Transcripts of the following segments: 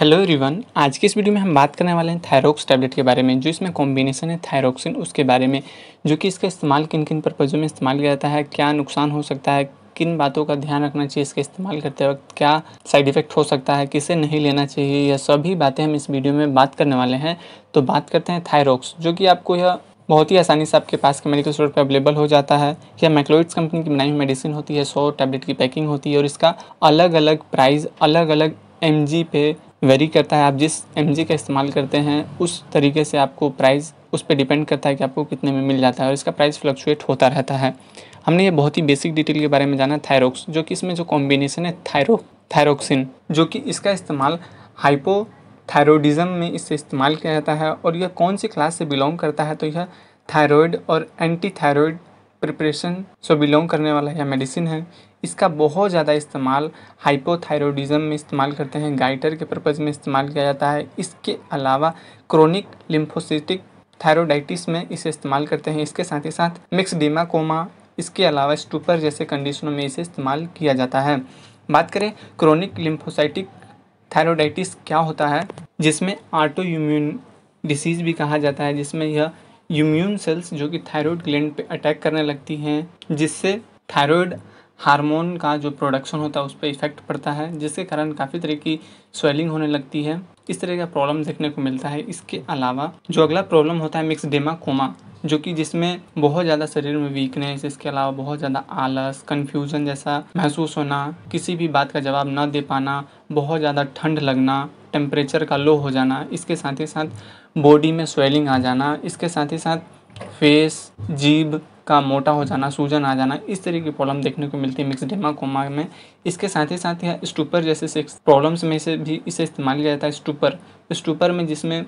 hello everyone आज की इस वीडियो में हम बात करने वाले हैं थायरोक्स टैबलेट के बारे में जो इसमें कॉम्बिनेशन है थायरोक्सिन उसके बारे में जो कि इसका इस्तेमाल किन किन परपज़ों में इस्तेमाल किया जाता है क्या नुकसान हो सकता है किन बातों का ध्यान रखना चाहिए इसके इस्तेमाल करते वक्त क्या साइड इफ़ेक्ट हो सकता है किसे नहीं लेना चाहिए यह सभी बातें हम इस वीडियो में बात करने वाले हैं तो बात करते हैं थायरोक्स जो कि आपको यह बहुत ही आसानी से आपके पास के मेडिकल स्टोर पर अवेलेबल हो जाता है यह मैक्लोइड्स कंपनी की बनाई हुई मेडिसिन होती है सौ टैबलेट की पैकिंग होती है और इसका अलग अलग प्राइस अलग अलग एम पे वेरी करता है आप जिस एम का इस्तेमाल करते हैं उस तरीके से आपको प्राइस उस पर डिपेंड करता है कि आपको कितने में मिल जाता है और इसका प्राइस फ्लक्चुएट होता रहता है हमने ये बहुत ही बेसिक डिटेल के बारे में जाना थायरोक्स जो कि इसमें जो कॉम्बिनेशन है थायरो थायरोक्सिन जो कि इसका इस्तेमाल हाइपो थायरोडिज़म में इससे इस्तेमाल किया जाता है और यह कौन सी क्लास से बिलोंग करता है तो यह थायरॉयड और anti thyroid preparation so belong करने वाला यह मेडिसिन है इसका बहुत ज़्यादा इस्तेमाल हाइपोथायरोडिज्म में इस्तेमाल करते हैं गाइटर के पर्पज़ में इस्तेमाल किया जाता है इसके अलावा क्रोनिक लिम्फोसिटिक थायरोडाइटिस में इसे इस्तेमाल करते हैं इसके साथ ही साथ मिक्स डीमाकोमा इसके अलावा स्टूपर जैसे कंडीशनों में इसे इस्तेमाल किया जाता है बात करें क्रोनिक लिम्फोसाइटिक थायरोडाइटिस क्या होता है जिसमें आटो डिसीज़ भी कहा जाता है जिसमें यह इम्यून सेल्स जो कि थायराइड ग्लैंड पे अटैक करने लगती हैं जिससे थायराइड हार्मोन का जो प्रोडक्शन होता है उस पर इफेक्ट पड़ता है जिसके कारण काफ़ी तरह की स्वेलिंग होने लगती है इस तरह का प्रॉब्लम देखने को मिलता है इसके अलावा जो अगला प्रॉब्लम होता है मिक्स डेमा कोमा जो कि जिसमें बहुत ज़्यादा शरीर में वीकनेस इसके अलावा बहुत ज़्यादा आलस कन्फ्यूज़न जैसा महसूस होना किसी भी बात का जवाब ना दे पाना बहुत ज़्यादा ठंड लगना टेम्परेचर का लो हो जाना इसके साथ ही साथ बॉडी में स्वेलिंग आ जाना इसके साथ ही साथ फेस जीभ का मोटा हो जाना सूजन आ जाना इस तरह की प्रॉब्लम देखने को मिलती है मिक्स कोमा में इसके साथ ही साथ यह स्टूपर जैसे प्रॉब्लम्स में से भी इसे इस्तेमाल किया जाता है स्टूपर स्टूपर में जिसमें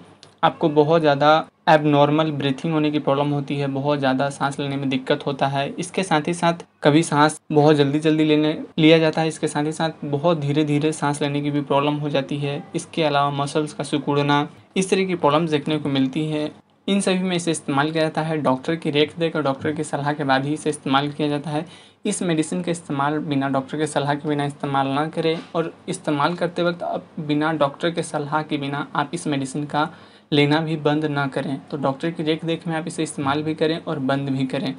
आपको बहुत ज़्यादा एबनॉर्मल ब्रीथिंग होने की प्रॉब्लम होती है बहुत ज़्यादा सांस लेने में दिक्कत होता है इसके साथ ही साथ कभी सांस बहुत जल्दी जल्दी लेने लिया जाता है इसके साथ ही साथ बहुत धीरे धीरे सांस लेने की भी प्रॉब्लम हो जाती है इसके अलावा मसल्स का सिकुड़ना इस तरह की प्रॉब्लम देखने को मिलती है इन सभी में इसे इस्तेमाल किया जाता है डॉक्टर की रेख देकर डॉक्टर की सलाह के बाद ही इसे इस्तेमाल किया जाता है इस मेडिसिन के इस्तेमाल बिना डॉक्टर के सलाह के बिना इस्तेमाल ना करें और इस्तेमाल करते वक्त आप बिना डॉक्टर के सलाह के बिना आप इस मेडिसिन का लेना भी बंद ना करें तो डॉक्टर की देख देख में आप इसे इस्तेमाल भी करें और बंद भी करें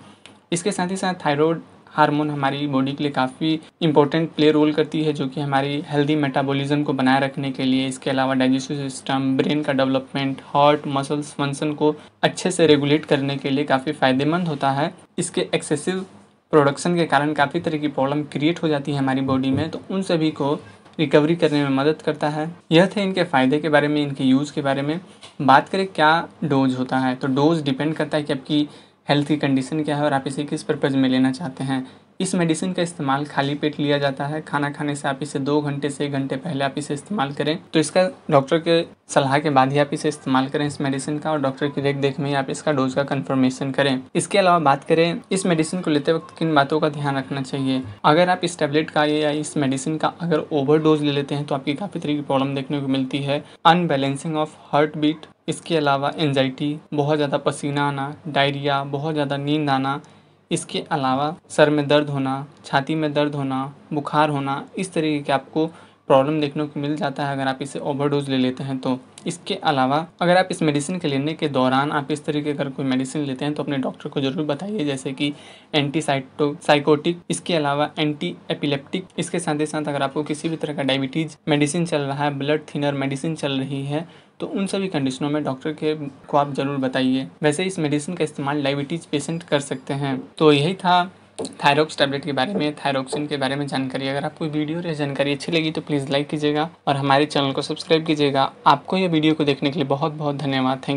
इसके साथ ही साथ थायराइड हार्मोन हमारी बॉडी के लिए काफ़ी इंपॉर्टेंट प्ले रोल करती है जो कि हमारी हेल्दी मेटाबॉलिज्म को बनाए रखने के लिए इसके अलावा डाइजेस्टिव सिस्टम ब्रेन का डेवलपमेंट हार्ट मसल्स फंक्शन को अच्छे से रेगुलेट करने के लिए काफ़ी फ़ायदेमंद होता है इसके एक्सेसिव प्रोडक्शन के कारण काफ़ी तरह की प्रॉब्लम क्रिएट हो जाती है हमारी बॉडी में तो उन सभी को रिकवरी करने में मदद करता है यह थे इनके फ़ायदे के बारे में इनके यूज़ के बारे में बात करें क्या डोज होता है तो डोज डिपेंड करता है कि आपकी हेल्थ की कंडीशन क्या है और आप इसे किस पर्पज़ में लेना चाहते हैं इस मेडिसिन का इस्तेमाल खाली पेट लिया जाता है खाना खाने से आप इसे दो घंटे से एक घंटे पहले आप इसे इस्तेमाल करें तो इसका डॉक्टर के सलाह के बाद ही आप इसे इस्तेमाल करें इस मेडिसिन का और डॉक्टर की देख देख में ही आप इसका डोज का कंफर्मेशन करें इसके अलावा बात करें इस मेडिसिन को लेते वक्त किन बातों का ध्यान रखना चाहिए अगर आप इस टेबलेट का या इस मेडिसिन का अगर ओवर डोज ले लेते हैं तो आपकी काफ़ी तरह की प्रॉब्लम देखने को मिलती है अनबैलेंसिंग ऑफ हार्ट बीट इसके अलावा एनजाइटी बहुत ज़्यादा पसीना आना डायरिया बहुत ज़्यादा नींद आना इसके अलावा सर में दर्द होना छाती में दर्द होना बुखार होना इस तरीके के आपको प्रॉब्लम देखने को मिल जाता है अगर आप इसे ओवरडोज ले लेते हैं तो इसके अलावा अगर आप इस मेडिसिन के लेने के दौरान आप इस तरीके अगर कोई मेडिसिन लेते हैं तो अपने डॉक्टर को ज़रूर बताइए जैसे कि एंटी साइटो साइकोटिक इसके अलावा एंटी एपिलेप्टिक इसके साथ ही साथ अगर आपको किसी भी तरह का डायबिटीज़ मेडिसिन चल रहा है ब्लड थिनर मेडिसिन चल रही है तो उन सभी कंडीशनों में डॉक्टर के को आप ज़रूर बताइए वैसे इस मेडिसिन का इस्तेमाल डायबिटीज़ पेशेंट कर सकते हैं तो यही था थायरॉक्स टैबलेट के बारे में थायरॉक्सिन के बारे में जानकारी अगर आपको वीडियो या जानकारी अच्छी लगी तो प्लीज़ लाइक कीजिएगा और हमारे चैनल को सब्सक्राइब कीजिएगा आपको यह वीडियो को देखने के लिए बहुत बहुत धन्यवाद थैंक